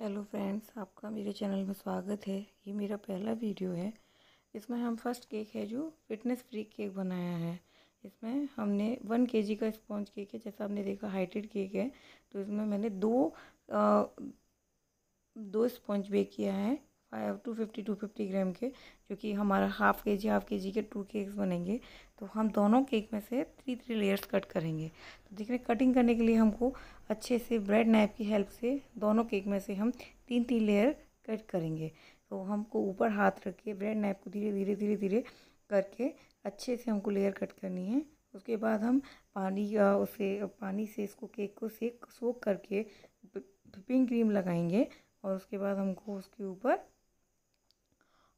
hello friends आपका मेरे channel में स्वागत है ये मेरा पहला वीडियो है इसमें हम फर्स्ट केक है जो फिटनेस फ्री केक बनाया है इसमें हमने वन के जी का स्पॉन्ज केक है जैसा आपने देखा हाइटेड केक है तो इसमें मैंने दो आ, दो स्पॉन्ज बेक किया है five two fifty two fifty gram के जो कि हमारा हाफ़ के जी हाफ़ के जी के टू केक्स बनेंगे तो हम दोनों केक में से थ्री थ्री लेयर्स कट करेंगे तो देख रहे कटिंग करने के लिए हमको अच्छे से ब्रेड नैप की हेल्प से दोनों केक में से हम तीन तीन लेयर कट करेंगे तो हमको ऊपर हाथ रख के ब्रेड नैप को धीरे धीरे धीरे धीरे करके अच्छे से हमको लेयर कट करनी है उसके बाद हम पानी उसे पानी से इसको केक को सेक सोख करके पिंक क्रीम लगाएंगे और उसके बाद हमको उसके ऊपर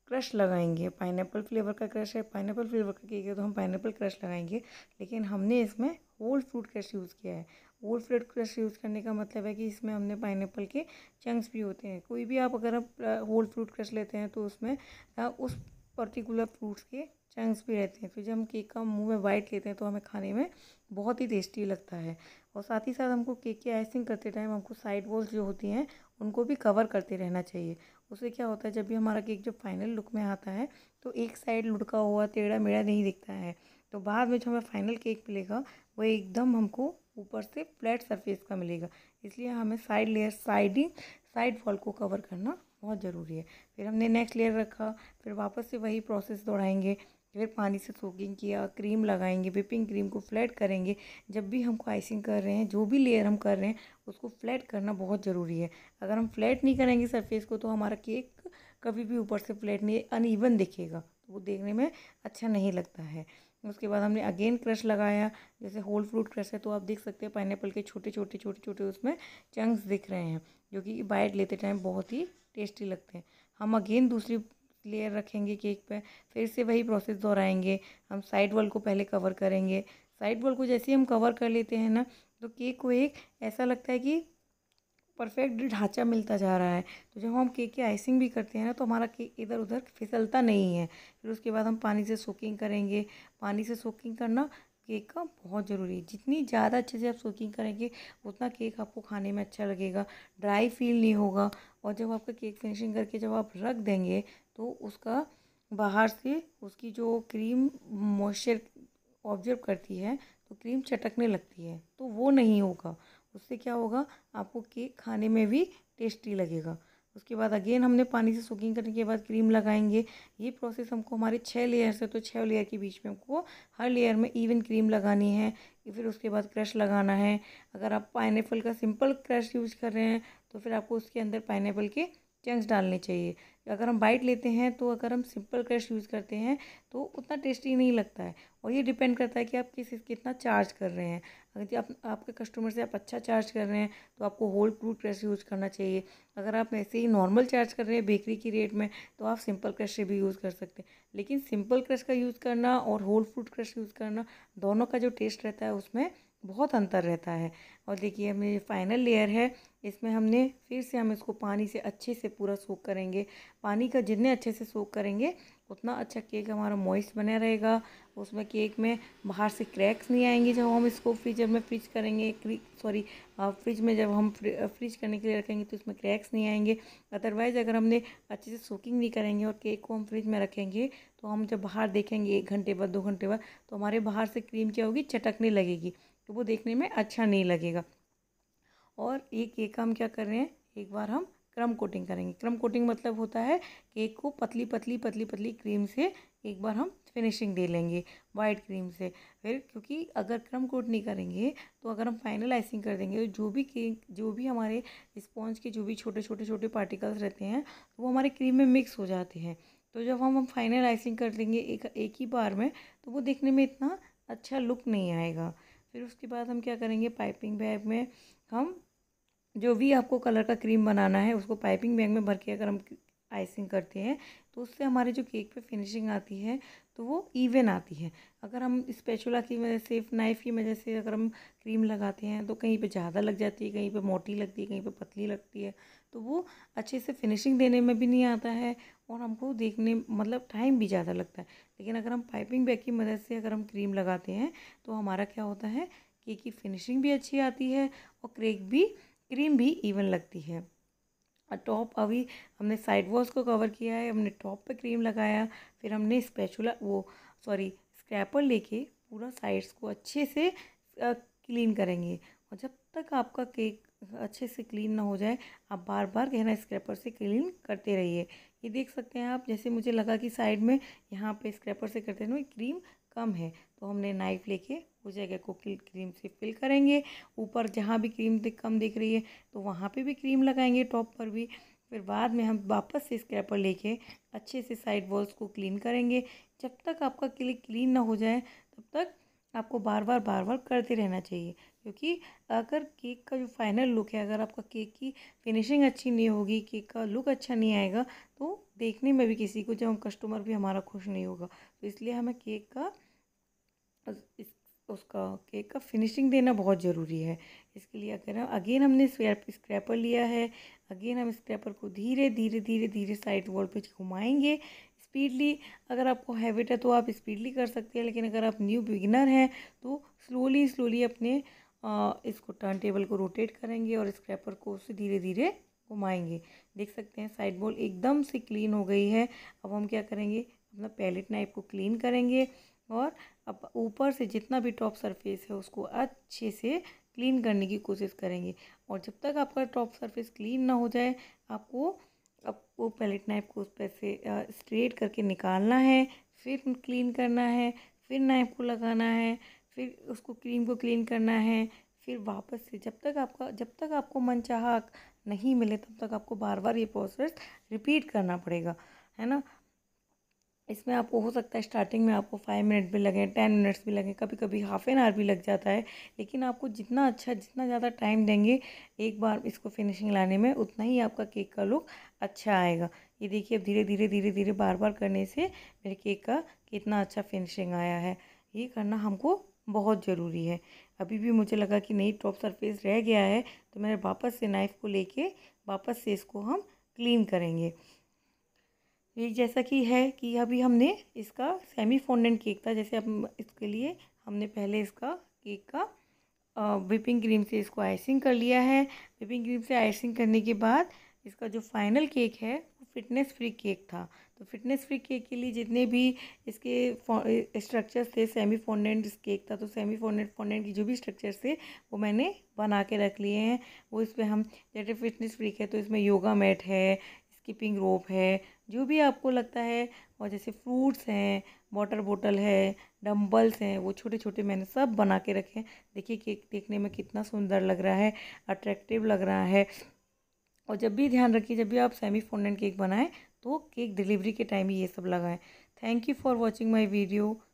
क्रश लगाएंगे पाइनएप्पल फ्लेवर का क्रश है पाइनएप्पल फ्लेवर का केक है तो हम पाइनएप्पल क्रश लगाएंगे लेकिन हमने इसमें होल फ्रूट क्रश यूज़ किया है होल फ्रूट क्रश यूज़ करने का मतलब है कि इसमें हमने पाइनएप्पल के चंक्स भी होते हैं कोई भी आप अगर आप होल फ्रूट क्रश लेते हैं तो उसमें उस पर्टिकुलर फ्रूट्स के चंक्स भी रहते हैं फिर जब हम केक का मुँह में बाइट लेते हैं तो हमें खाने में बहुत ही टेस्टी लगता है और साथ ही साथ हमको केक की आइसिंग करते टाइम हमको साइड वॉल्स जो होती हैं उनको भी कवर करते रहना चाहिए उससे क्या होता है जब भी हमारा केक जब फाइनल लुक में आता है तो एक साइड लुढ़का हुआ टेढ़ा मेढ़ा नहीं दिखता है तो बाद में जो हमें फाइनल केक मिलेगा वो एकदम हमको ऊपर से फ्लैट सरफेस का मिलेगा इसलिए हमें side layer siding side fall को कवर करना बहुत ज़रूरी है फिर हमने नेक्स्ट लेयर रखा फिर वापस से वही प्रोसेस दोहराएंगे फिर पानी से सोकिंग किया क्रीम लगाएंगे विपिंग क्रीम को फ्लैट करेंगे जब भी हमको आइसिंग कर रहे हैं जो भी लेयर हम कर रहे हैं उसको फ्लैट करना बहुत ज़रूरी है अगर हम फ्लैट नहीं करेंगे सरफेस को तो हमारा केक कभी भी ऊपर से फ्लैट नहीं अनइवन दिखेगा तो वो देखने में अच्छा नहीं लगता है उसके बाद हमने अगेन क्रश लगाया जैसे होल फ्रूट क्रश है तो आप देख सकते हैं पाइनएप्पल के छोटे छोटे छोटे छोटे उसमें चंक्स दिख रहे हैं जो कि बाइट लेते टाइम बहुत ही टेस्टी लगते हैं हम अगेन दूसरी लेयर रखेंगे केक पे फिर से वही प्रोसेस दोहराएंगे हम साइड वॉल को पहले कवर करेंगे साइड वॉल को जैसे ही हम कवर कर लेते हैं ना तो केक को एक ऐसा लगता है कि परफेक्ट ढांचा मिलता जा रहा है तो जब हम केक की आइसिंग भी करते हैं ना तो हमारा केक इधर उधर फिसलता नहीं है फिर उसके बाद हम पानी से सोकिंग करेंगे पानी से सोकिंग करना केक का बहुत ज़रूरी है जितनी ज़्यादा अच्छे से आप सुकिंग करेंगे उतना केक आपको खाने में अच्छा लगेगा ड्राई फील नहीं होगा और जब आपका केक फिनिशिंग करके जब आप रख देंगे तो उसका बाहर से उसकी जो क्रीम मॉइस्चर ऑब्जर्व करती है तो क्रीम चटकने लगती है तो वो नहीं होगा उससे क्या होगा आपको केक खाने में भी टेस्टी लगेगा उसके बाद अगेन हमने पानी से सोकिंग करने के बाद क्रीम लगाएंगे ये प्रोसेस हमको हमारे छः लेयर से तो छः लेयर के बीच में हमको हर लेयर में इवन क्रीम लगानी है फिर उसके बाद क्रश लगाना है अगर आप पाइन का सिंपल क्रश यूज़ कर रहे हैं तो फिर आपको उसके अंदर पाइन के चंक्स डालने चाहिए अगर हम बाइट लेते हैं तो अगर हम सिंपल क्रश यूज़ करते हैं तो उतना टेस्टी नहीं लगता है और ये डिपेंड करता है कि आप किस कितना चार्ज कर रहे हैं अगर आप आपके कस्टमर से आप अच्छा चार्ज कर रहे हैं तो आपको होल फ्रूट क्रश यूज़ करना चाहिए अगर आप ऐसे ही नॉर्मल चार्ज कर रहे हैं बेकरी की रेट में तो आप सिंपल क्रश से भी यूज़ कर सकते हैं लेकिन सिंपल क्रश का यूज़ करना और होल फ्रूट क्रश यूज़ करना दोनों का जो टेस्ट रहता है उसमें बहुत अंतर रहता है और देखिए हमें ये फाइनल लेयर है इसमें हमने फिर से हम इसको पानी से अच्छे से पूरा सोख करेंगे पानी का जितने अच्छे से सोख करेंगे उतना अच्छा केक हमारा मॉइस्ट बना रहेगा उसमें केक में बाहर से क्रैक्स नहीं आएंगे जब हम इसको फ्रिज में फ्रिज करेंगे सॉरी फ्रिज में जब हम फ्रिज करने के लिए रखेंगे तो इसमें क्रैक्स नहीं आएंगे अदरवाइज़ अगर हमने अच्छे से सोकिंग नहीं करेंगे और केक को हम फ्रिज में रखेंगे तो हम जब बाहर देखेंगे एक घंटे बाद दो घंटे बाद तो हमारे बाहर से क्रीम क्या होगी चटकने लगेगी तो वो देखने में अच्छा नहीं लगेगा और एक एक हम क्या कर रहे हैं एक बार हम क्रम कोटिंग करेंगे क्रम कोटिंग मतलब होता है केक को पतली पतली पतली पतली क्रीम से एक बार हम फिनिशिंग दे लेंगे वाइट क्रीम से फिर क्योंकि अगर क्रम कोट नहीं करेंगे तो अगर हम फाइनल आइसिंग कर देंगे जो भी केक जो भी हमारे स्पॉन्ज के जो भी छोटे छोटे छोटे पार्टिकल्स रहते हैं तो वो हमारे क्रीम में मिक्स हो जाते हैं तो जब हम हम फाइनल आइसिंग कर लेंगे एक एक ही बार में तो वो देखने में इतना अच्छा लुक नहीं आएगा फिर उसके बाद हम क्या करेंगे पाइपिंग बैग में हम जो भी आपको कलर का क्रीम बनाना है उसको पाइपिंग बैग में भर के अगर हम आइसिंग करते हैं तो उससे हमारे जो केक पे फिनिशिंग आती है तो वो इवन आती है अगर हम स्पेचुला की वजह से नाइफ़ की वजह से अगर हम क्रीम लगाते हैं तो कहीं पे ज़्यादा लग जाती है कहीं पे मोटी लगती है कहीं पे पतली लगती है तो वो अच्छे से फिनिशिंग देने में भी नहीं आता है और हमको देखने मतलब टाइम भी ज़्यादा लगता है लेकिन अगर हम पाइपिंग बैग की मदद से अगर हम क्रीम लगाते हैं तो हमारा क्या होता है केक की फिनिशिंग भी अच्छी आती है और क्रेक भी क्रीम भी इवन लगती है और टॉप अभी हमने साइड वॉश को कवर किया है हमने टॉप पे क्रीम लगाया फिर हमने स्पेचुला वो सॉरी स्क्रैपर लेके पूरा साइड्स को अच्छे से क्लीन करेंगे और जब तक आपका केक अच्छे से क्लीन ना हो जाए आप बार बार गहरा स्क्रैपर से क्लीन करते रहिए ये देख सकते हैं आप जैसे मुझे लगा कि साइड में यहाँ पे स्क्रैपर से करते ना क्रीम कम है तो हमने नाइफ लेके उस जगह को क्रीम से फिल करेंगे ऊपर जहाँ भी क्रीम कम दिख रही है तो वहाँ पे भी क्रीम लगाएंगे टॉप पर भी फिर बाद में हम वापस से स्क्रैपर लेके अच्छे से साइड वॉल्स को क्लीन करेंगे जब तक आपका क्लिक क्लीन ना हो जाए तब तक आपको बार बार बार बार करते रहना चाहिए क्योंकि अगर केक का जो फाइनल लुक है अगर आपका केक की फिनिशिंग अच्छी नहीं होगी केक का लुक अच्छा नहीं आएगा तो देखने में भी किसी को जब कस्टमर भी हमारा खुश नहीं होगा तो इसलिए हमें केक का इस उसका केक का फिनिशिंग देना बहुत ज़रूरी है इसके लिए अगर हम अगेन हमने स्क्रैपर लिया है अगेन हम स्क्रैपर को धीरे धीरे धीरे धीरे साइड वॉल पर घुमाएंगे स्पीडली अगर आपको हैबिट है तो आप स्पीडली कर सकते हैं लेकिन अगर आप न्यू बिगिनर हैं तो स्लोली स्लोली अपने आ, इसको टर्न टेबल को रोटेट करेंगे और स्क्रैपर को उसे धीरे धीरे घुमाएंगे देख सकते हैं साइड बॉल एकदम से क्लीन हो गई है अब हम क्या करेंगे अपना पैलेट नाइफ को क्लीन करेंगे और अब ऊपर से जितना भी टॉप सरफेस है उसको अच्छे से क्लीन करने की कोशिश करेंगे और जब तक आपका टॉप सरफेस क्लीन ना हो जाए आपको आपको पैलेट नाइफ को उस पर से स्ट्रेट करके निकालना है फिर क्लीन करना है फिर नाइफ को लगाना है फिर उसको क्रीम को क्लीन करना है फिर वापस से जब तक आपका जब तक आपको मन चाह नहीं मिले तब तक आपको बार बार ये प्रोसेस रिपीट करना पड़ेगा है ना इसमें आपको हो सकता है स्टार्टिंग में आपको फाइव मिनट भी लगे टेन मिनट्स भी लगे कभी कभी हाफ़ एन आवर भी लग जाता है लेकिन आपको जितना अच्छा जितना ज़्यादा टाइम देंगे एक बार इसको फिनिशिंग लाने में उतना ही आपका केक का लुक अच्छा आएगा ये देखिए अब धीरे धीरे धीरे धीरे बार बार करने से मेरे केक का कितना अच्छा फिनिशिंग आया है ये करना हमको बहुत ज़रूरी है अभी भी मुझे लगा कि नहीं टॉप सरफेस रह गया है तो मैंने वापस से नाइफ़ को लेके वापस से इसको हम क्लीन करेंगे ये जैसा कि है कि अभी हमने इसका सेमी फोनडेंट केक था जैसे अब इसके लिए हमने पहले इसका केक का विपिंग क्रीम से इसको आइसिंग कर लिया है विपिंग क्रीम से आइसिंग करने के बाद इसका जो फाइनल केक है वो फिटनेस फ्री केक था तो फिटनेस फ्री केक के लिए जितने भी इसके स्ट्रक्चर्स थे सेमी फोनडेंट केक था तो सेमी फोंडेंट फोनडेंट की जो भी स्ट्रक्चर्स थे वो मैंने बना के रख लिए हैं वो इस पर हम जैसे फिटनेस फ्री है तो इसमें योगा मैट है स्किपिंग रोप है जो भी आपको लगता है और जैसे फ्रूट्स हैं वाटर बोटल है डम्बल्स हैं वो छोटे छोटे मैंने सब बना के रखे हैं देखिए केक देखने में कितना सुंदर लग रहा है अट्रैक्टिव लग रहा है और जब भी ध्यान रखिए जब भी आप सेमी फोन केक बनाएं तो केक डिलीवरी के टाइम ही ये सब लगाएं thank you for watching my video